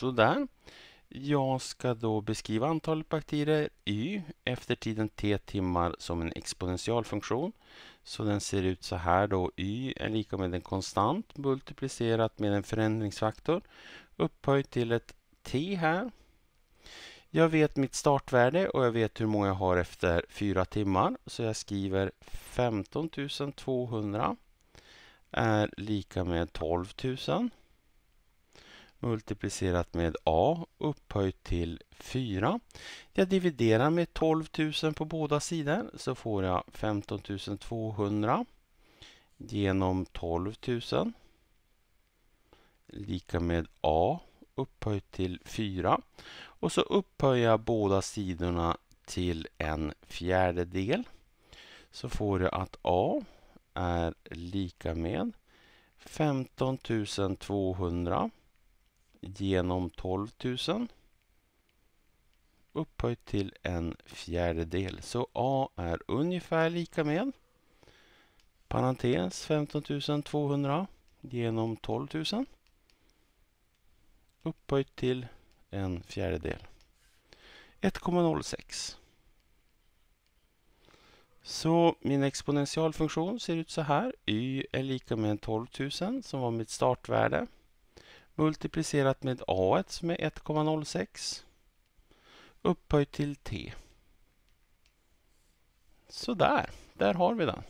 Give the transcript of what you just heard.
Sådär. Jag ska då beskriva antalet bakterier y efter tiden t timmar som en exponentialfunktion. Så den ser ut så här då. y är lika med en konstant multiplicerat med en förändringsfaktor upphöjt till ett t här. Jag vet mitt startvärde och jag vet hur många jag har efter fyra timmar. Så jag skriver 15 200 är lika med 12 000 multiplicerat med a upphöjt till 4. Jag dividerar med 12 000 på båda sidor så får jag 15 200 genom 12 000 lika med a upphöjt till 4. Och så upphöjer jag båda sidorna till en fjärdedel. Så får jag att a är lika med 15 200 genom 12 000 upphöjt till en fjärdedel. Så A är ungefär lika med parentes 15 200 genom 12 000 upphöjt till en fjärdedel. 1,06. Så min exponentialfunktion ser ut så här. Y är lika med 12 000 som var mitt startvärde multiplicerat med a som är 1,06 upphöjt till t. Sådär, där har vi den.